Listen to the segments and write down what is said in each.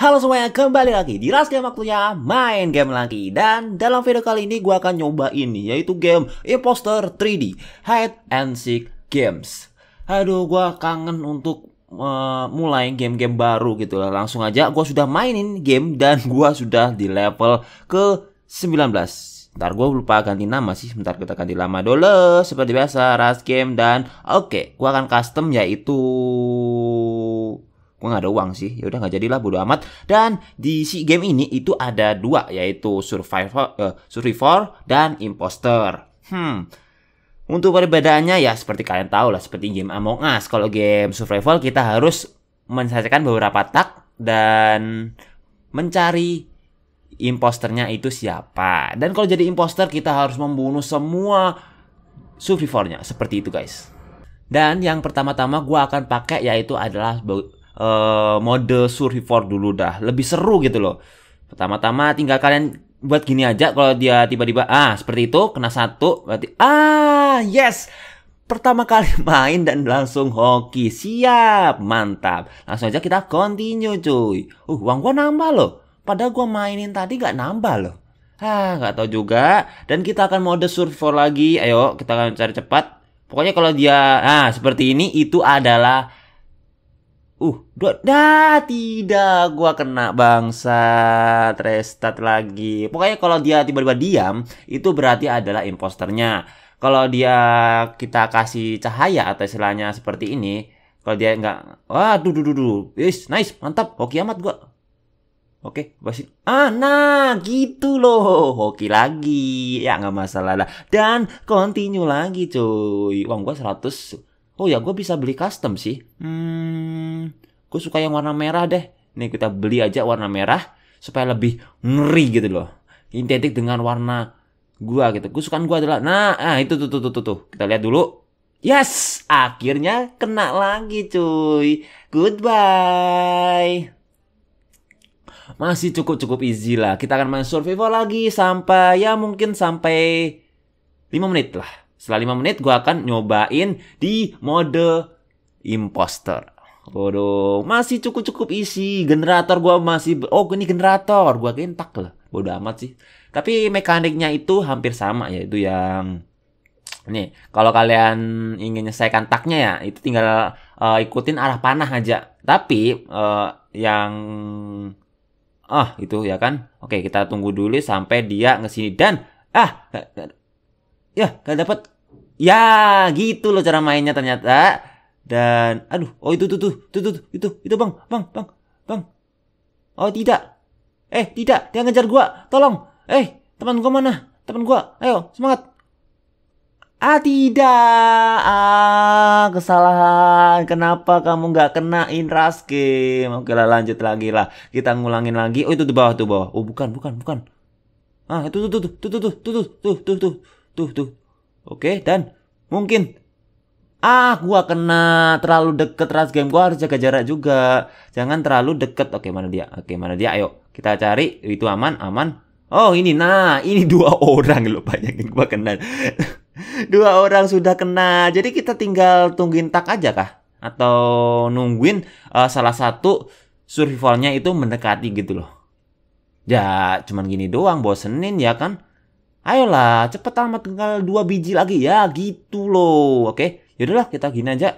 Halo semuanya, kembali lagi di Game Waktunya main game lagi Dan dalam video kali ini gue akan nyoba ini Yaitu game Imposter 3D Hide and Seek Games Aduh, gue kangen untuk uh, mulai game-game baru gitu lah Langsung aja gue sudah mainin game dan gue sudah di level ke 19 Ntar gue lupa ganti nama sih, sebentar kita ganti nama dulu Seperti biasa, Last Game dan oke okay, Gue akan custom yaitu gue nggak ada uang sih ya udah nggak jadilah bodo amat dan di si game ini itu ada dua yaitu survivor uh, survivor dan imposter hmm untuk perbedaannya ya seperti kalian tahu lah seperti game Among Us kalau game survival kita harus menyelesaikan beberapa tak dan mencari imposternya itu siapa dan kalau jadi imposter kita harus membunuh semua survivornya seperti itu guys dan yang pertama-tama gue akan pakai yaitu adalah Eh, mode survivor dulu dah. Lebih seru gitu loh. Pertama-tama tinggal kalian buat gini aja kalau dia tiba-tiba ah seperti itu kena satu berarti ah yes pertama kali main dan langsung hoki siap mantap langsung aja kita continue cuy uh uang gua nambah loh padahal gua mainin tadi nggak nambah loh ah nggak tahu juga dan kita akan mode survivor lagi ayo kita akan cari cepat pokoknya kalau dia ah seperti ini itu adalah Uh, dua, dah tidak gua kena bangsa restart lagi. Pokoknya kalau dia tiba-tiba diam, itu berarti adalah imposternya. Kalau dia kita kasih cahaya atau istilahnya seperti ini, kalau dia nggak, wah, duh, duh, duh, yes, nice, mantap, hoki amat gua. Oke, okay, Ah, nah, gitu loh. Hoki lagi. Ya, nggak masalah lah. Dan continue lagi, cuy. Uang gua 100 Oh ya gue bisa beli custom sih. Hmm, gue suka yang warna merah deh. Nih kita beli aja warna merah supaya lebih ngeri gitu loh. Identik dengan warna gue gitu. Gue suka gua adalah nah, ah itu tuh tuh tuh tuh. tuh. Kita lihat dulu. Yes, akhirnya kena lagi cuy. Goodbye. Masih cukup-cukup easy lah. Kita akan main survival lagi sampai ya mungkin sampai 5 menit lah. Setelah 5 menit gue akan nyobain di mode imposter. Waduh, masih cukup-cukup isi. Generator gue masih, oh ini generator. Gue gentak lah. Bodoh amat sih. Tapi mekaniknya itu hampir sama ya. Itu yang Nih, kalau kalian ingin menyelesaikan taknya ya, itu tinggal uh, ikutin arah panah aja. Tapi uh, yang ah itu ya kan. Oke, kita tunggu dulu sampai dia ngesini dan ah ya gak dapat ya gitu loh cara mainnya ternyata dan aduh oh itu tuh tuh tuh tuh itu itu bang bang bang bang oh tidak eh tidak dia ngejar gua tolong eh teman gua mana teman gua ayo semangat ah tidak ah kesalahan kenapa kamu nggak kenain raskim oke lah lanjut lagi lah kita ngulangin lagi oh itu tuh bawah tuh bawah oh bukan bukan bukan ah itu tuh tuh tuh tuh tuh tuh tuh tuh tuh tuh Tuh, tuh. Oke, dan mungkin ah gua kena terlalu deket ras game gua harus jaga jarak juga jangan terlalu deket oke mana dia oke mana dia ayo kita cari itu aman aman oh ini nah ini dua orang loh banyak yang gua kenal dua orang sudah kena jadi kita tinggal tungguin tak aja kah atau nungguin uh, salah satu survivalnya itu mendekati gitu loh ya cuman gini doang bosenin ya kan Ayolah, cepet amat tinggal dua biji lagi ya gitu loh. Oke, yaudahlah kita gini aja.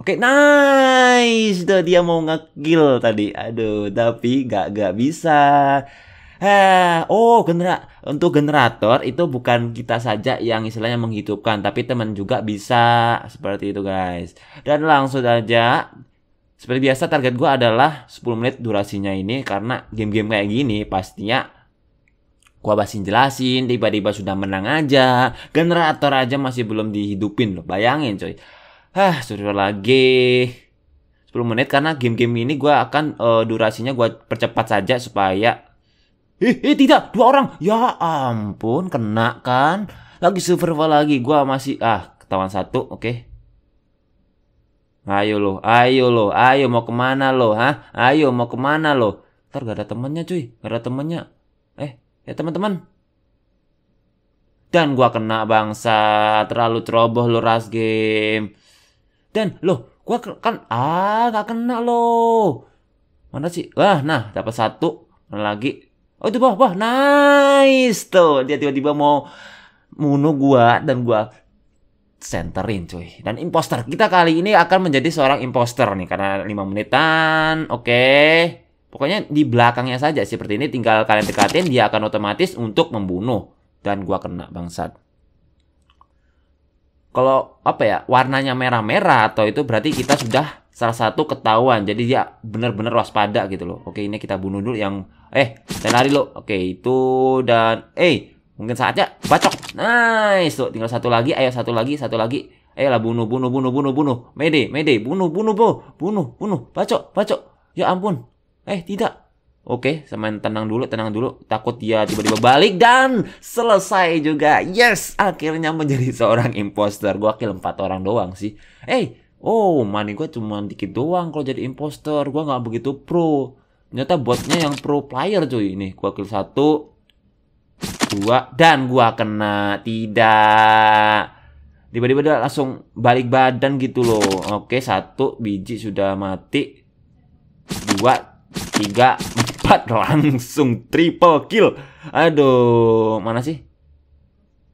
Oke, nice. Tuh dia mau ngekill tadi. Aduh, tapi gak gak bisa. Eh, oh genera untuk generator itu bukan kita saja yang istilahnya menghidupkan, tapi teman juga bisa seperti itu guys. Dan langsung aja seperti biasa target gue adalah 10 menit durasinya ini karena game-game kayak gini pastinya gua basin jelasin tiba-tiba sudah menang aja generator aja masih belum dihidupin loh bayangin coy Hah, suruh lagi 10 menit karena game-game ini gua akan uh, durasinya gua percepat saja supaya Eh, eh tidak, dua orang. Ya ampun, kena kan? Lagi survival lagi. Gua masih ah, ketahuan satu, oke. Okay. Ayo lo, ayo lo, ayo mau kemana lo, ha Ayo mau kemana lo? Ntar gak ada temennya cuy, gak ada temennya. Ya teman-teman. Dan gua kena bangsa. Terlalu ceroboh lo ras game. Dan lo, gua kan ah gak kena lo. Mana sih? Wah nah dapat satu. Mana lagi? Oh itu bawah, bawah. Nice tuh. Dia tiba-tiba mau munu gua dan gua centerin cuy dan imposter kita kali ini akan menjadi seorang imposter nih karena lima menitan oke okay. Pokoknya di belakangnya saja seperti ini tinggal kalian dekatin dia akan otomatis untuk membunuh dan gua kena bangsat. Kalau apa ya warnanya merah-merah atau itu berarti kita sudah salah satu ketahuan jadi dia benar-benar waspada gitu loh. Oke ini kita bunuh dulu yang eh dan lari lo. Oke itu dan eh mungkin saatnya bacok. Nice tuh tinggal satu lagi. Ayo satu lagi satu lagi. Ayolah bunuh bunuh bunuh bunuh bunuh. Mede mede bunuh bunuh bunuh bunuh bacok bacok. Ya ampun Eh, tidak. Oke, okay, tenang dulu, tenang dulu. Takut dia tiba-tiba balik dan selesai juga. Yes, akhirnya menjadi seorang imposter. Gua kill 4 orang doang sih. Eh, hey, oh, money gue cuma dikit doang kalau jadi imposter. Gua nggak begitu pro. Ternyata botnya yang pro player cuy. ini. gua kill 1 2 dan gue kena. Tidak. Tiba-tiba dia langsung balik badan gitu loh. Oke, okay, satu biji sudah mati. Dua, tiga, empat langsung triple kill. Aduh, mana sih?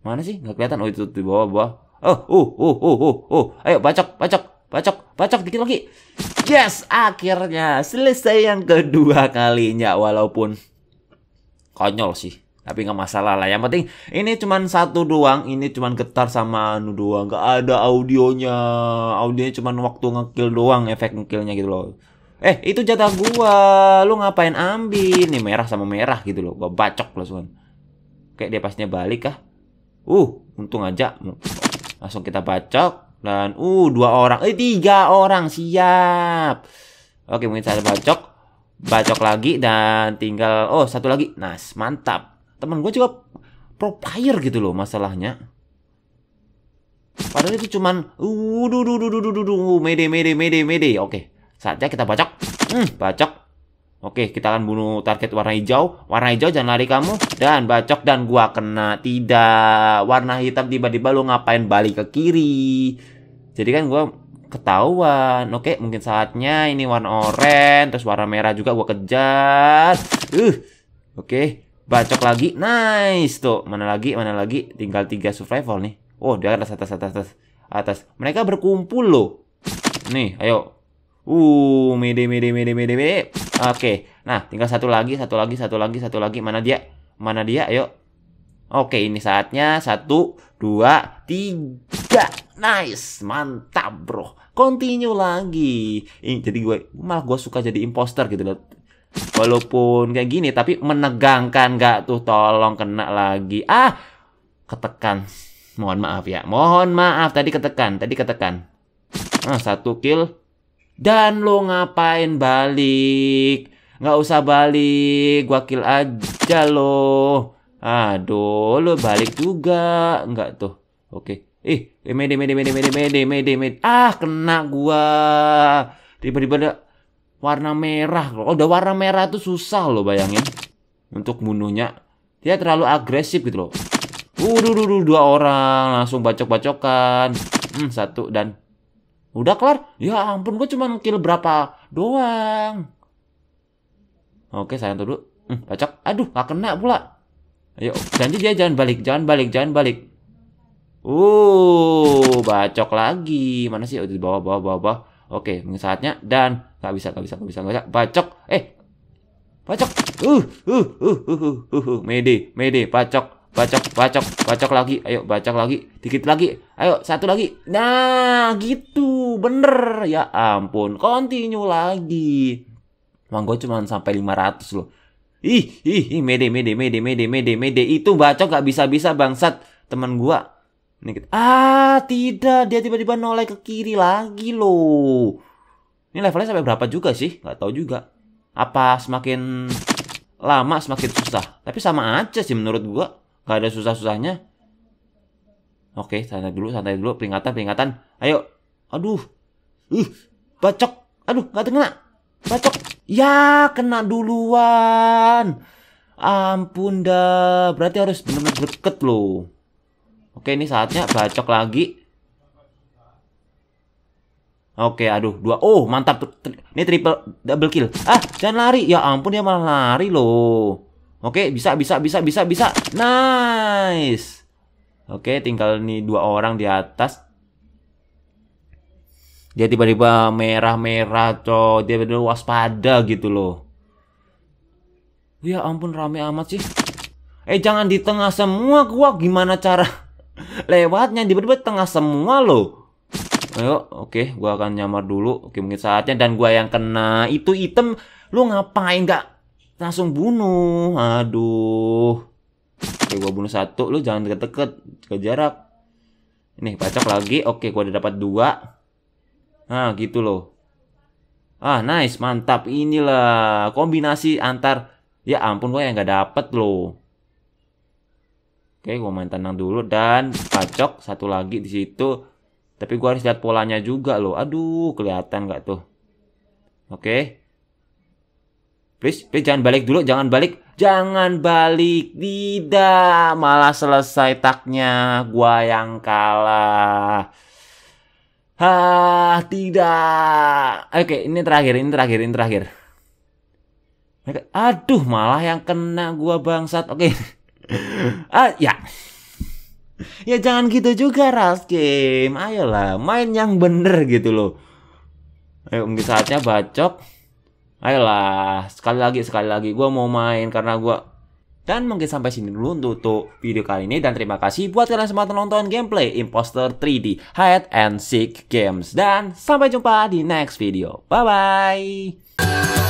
Mana sih? Nggak kelihatan. Oh itu di bawah, bawah. Oh, uh, uh, uh, uh, uh. Ayo bacok, bacok, bacok, bacok dikit lagi. Yes, akhirnya selesai yang kedua kalinya walaupun konyol sih. Tapi nggak masalah lah. Yang penting ini cuman satu doang. Ini cuman getar sama anu doang. Nggak ada audionya. Audionya cuman waktu ngekill doang. Efek ngekillnya gitu loh. Eh, itu jatah gua. Lu ngapain ambil? Nih merah sama merah gitu loh. Gua bacok plus Kayak Kayak dia pasnya balik kah? Uh, untung aja. Langsung kita bacok dan uh dua orang, eh tiga orang siap. Oke, mungkin saya bacok. Bacok lagi dan tinggal oh satu lagi. Nice, mantap. Temen gua juga pro player gitu loh masalahnya. Padahal itu cuman uh du du du du du du mede mede mede mede. Oke. Saatnya kita bacok. Hmm, bacok. Oke, kita akan bunuh target warna hijau. Warna hijau jangan lari kamu. Dan bacok dan gua kena. Tidak. Warna hitam tiba-tiba lo ngapain balik ke kiri. Jadi kan gua ketahuan. Oke, mungkin saatnya ini warna oranye, terus warna merah juga gua kejar. Uh. Oke, bacok lagi. Nice tuh. Mana lagi? Mana lagi? Tinggal tiga survival nih. Oh, dia atas atas atas atas. Atas. Mereka berkumpul loh. Nih, ayo Uh, mede, mede, mede, mede, mede. Oke. Okay. Nah, tinggal satu lagi, satu lagi, satu lagi, satu lagi. Mana dia? Mana dia? Ayo. Oke, okay, ini saatnya. Satu, dua, tiga. Nice. Mantap, bro. Continue lagi. Ini, jadi gue, malah gue suka jadi imposter gitu loh. Walaupun kayak gini, tapi menegangkan gak tuh. Tolong kena lagi. Ah, ketekan. Mohon maaf ya. Mohon maaf. Tadi ketekan. Tadi ketekan. Nah, satu kill. Dan lo ngapain balik? Nggak usah balik, gua kill aja lo. Aduh, lo balik juga. Nggak tuh. Oke. Ih, eh, mede, mede, mede, mede, mede, mede, mede. Ah, kena gua. Tiba-tiba ada warna merah. Kalau oh, udah warna merah tuh susah lo bayangin. Untuk bunuhnya. Dia terlalu agresif gitu loh. Uh, dua orang langsung bacok-bacokan. Hmm, satu dan Udah kelar? Ya ampun, gue cuma kill berapa doang. Oke, sayang tuh dulu. Hmm, kocok. Aduh, gak kena pula. Ayo, janji dia ya, jangan balik, jangan balik, jangan balik. Uh, bacok lagi. Mana sih? Oh, di bawah, bawah, bawah, bawah. Oke, mungkin saatnya dan nggak bisa, nggak bisa, nggak bisa, nggak bisa. Bacok. Eh, bacok. Uh, uh, uh, uh, uh, uh, uh. Mede, mede, bacok, bacok, bacok, bacok lagi. Ayo, bacok lagi. Dikit lagi. Ayo, satu lagi. Nah, gitu bener ya ampun continue lagi emang gue cuma sampai 500 loh ih ih ih mede mede mede mede mede mede itu bacok gak bisa bisa bangsat teman gue nih gitu. ah tidak dia tiba-tiba nolai ke kiri lagi loh ini levelnya sampai berapa juga sih nggak tahu juga apa semakin lama semakin susah tapi sama aja sih menurut gue, nggak ada susah-susahnya Oke, santai dulu, santai dulu. Peringatan, peringatan. Ayo, Aduh. uh, bacok. Aduh, nggak kena. Bacok. Ya, kena duluan. Ampun dah. Berarti harus benar-benar deket loh. Oke, ini saatnya bacok lagi. Oke, aduh, dua. Oh, mantap. Ini triple double kill. Ah, jangan lari. Ya ampun, dia malah lari loh. Oke, bisa, bisa, bisa, bisa, bisa. Nice. Oke, tinggal nih dua orang di atas dia tiba-tiba merah-merah cow dia benar waspada gitu loh ya ampun rame amat sih eh jangan di tengah semua gua gimana cara lewatnya tiba-tiba tengah semua loh ayo oke okay, gua akan nyamar dulu oke okay, mungkin saatnya dan gua yang kena itu item lu ngapain gak langsung bunuh aduh oke okay, gua bunuh satu lu jangan deket-deket ke jarak nih pacak lagi oke gua udah dapat dua Nah, gitu loh. Ah, nice, mantap. Inilah kombinasi antar ya ampun gue yang nggak dapet loh. Oke, gue main tenang dulu dan pacok satu lagi di situ. Tapi gue harus lihat polanya juga loh. Aduh, kelihatan gak tuh? Oke. Please, please jangan balik dulu, jangan balik. Jangan balik. Tidak, malah selesai taknya. gue yang kalah. Ah, tidak. Oke, ini terakhir, ini terakhir, ini terakhir. aduh, malah yang kena gua bangsat. Oke. ah, ya. Ya jangan gitu juga Ras Game. Ayolah, main yang bener gitu loh. Ayo, mungkin saatnya bacok. Ayolah, sekali lagi, sekali lagi gua mau main karena gua dan mungkin sampai sini dulu untuk video kali ini dan terima kasih buat kalian semua nonton gameplay Imposter 3D Hide and Seek Games. Dan sampai jumpa di next video. Bye-bye!